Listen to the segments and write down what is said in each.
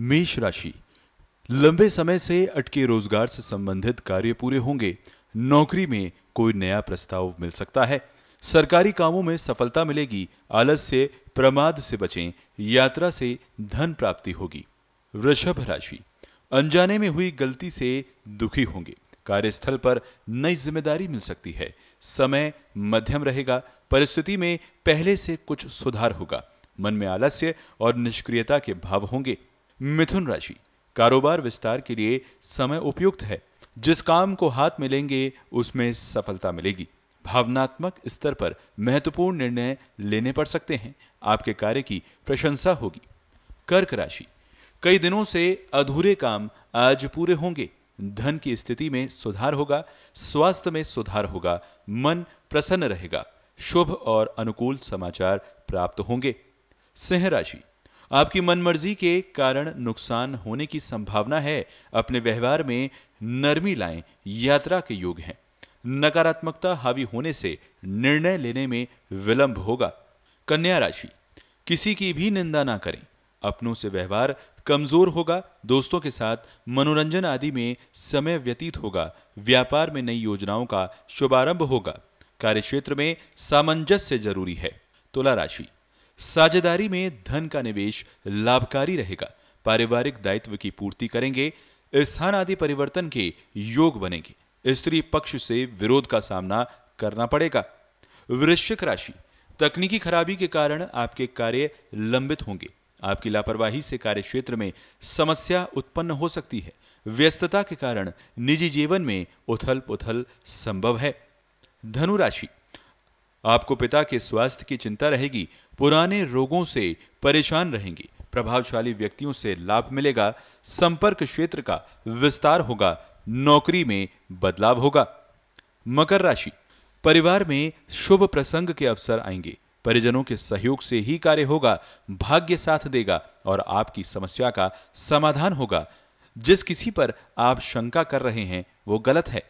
मेष राशि लंबे समय से अटके रोजगार से संबंधित कार्य पूरे होंगे नौकरी में कोई नया प्रस्ताव मिल सकता है सरकारी कामों में सफलता मिलेगी आलस्य प्रमाद से बचें यात्रा से धन प्राप्ति होगी वृषभ राशि अनजाने में हुई गलती से दुखी होंगे कार्यस्थल पर नई जिम्मेदारी मिल सकती है समय मध्यम रहेगा परिस्थिति में पहले से कुछ सुधार होगा मन में आलस्य और निष्क्रियता के भाव होंगे मिथुन राशि कारोबार विस्तार के लिए समय उपयुक्त है जिस काम को हाथ मिलेंगे उसमें सफलता मिलेगी भावनात्मक स्तर पर महत्वपूर्ण निर्णय लेने पड़ सकते हैं आपके कार्य की प्रशंसा होगी कर्क राशि कई दिनों से अधूरे काम आज पूरे होंगे धन की स्थिति में सुधार होगा स्वास्थ्य में सुधार होगा मन प्रसन्न रहेगा शुभ और अनुकूल समाचार प्राप्त होंगे सिंह राशि आपकी मनमर्जी के कारण नुकसान होने की संभावना है अपने व्यवहार में नरमी लाएं यात्रा के योग हैं नकारात्मकता हावी होने से निर्णय लेने में विलंब होगा कन्या राशि किसी की भी निंदा ना करें अपनों से व्यवहार कमजोर होगा दोस्तों के साथ मनोरंजन आदि में समय व्यतीत होगा व्यापार में नई योजनाओं का शुभारंभ होगा कार्य क्षेत्र में सामंजस्य जरूरी है तुला राशि साझेदारी में धन का निवेश लाभकारी रहेगा पारिवारिक दायित्व की पूर्ति करेंगे स्थान आदि परिवर्तन के योग बनेंगे स्त्री पक्ष से विरोध का सामना करना पड़ेगा वृश्चिक राशि तकनीकी खराबी के कारण आपके कार्य लंबित होंगे आपकी लापरवाही से कार्य क्षेत्र में समस्या उत्पन्न हो सकती है व्यस्तता के कारण निजी जीवन में उथल पुथल संभव है धनुराशि आपको पिता के स्वास्थ्य की चिंता रहेगी पुराने रोगों से परेशान रहेंगे प्रभावशाली व्यक्तियों से लाभ मिलेगा संपर्क क्षेत्र का विस्तार होगा नौकरी में बदलाव होगा मकर राशि परिवार में शुभ प्रसंग के अवसर आएंगे परिजनों के सहयोग से ही कार्य होगा भाग्य साथ देगा और आपकी समस्या का समाधान होगा जिस किसी पर आप शंका कर रहे हैं वो गलत है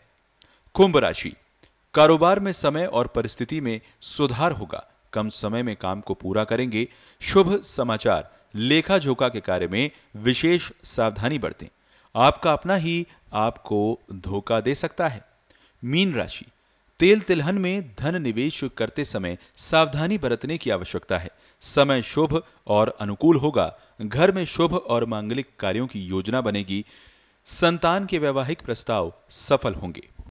कुंभ राशि कारोबार में समय और परिस्थिति में सुधार होगा कम समय में काम को पूरा करेंगे शुभ समाचार लेखा झोंका के कार्य में विशेष सावधानी बरतें आपका अपना ही आपको धोखा दे सकता है मीन राशि तेल तिलहन में धन निवेश करते समय सावधानी बरतने की आवश्यकता है समय शुभ और अनुकूल होगा घर में शुभ और मांगलिक कार्यों की योजना बनेगी संतान के वैवाहिक प्रस्ताव सफल होंगे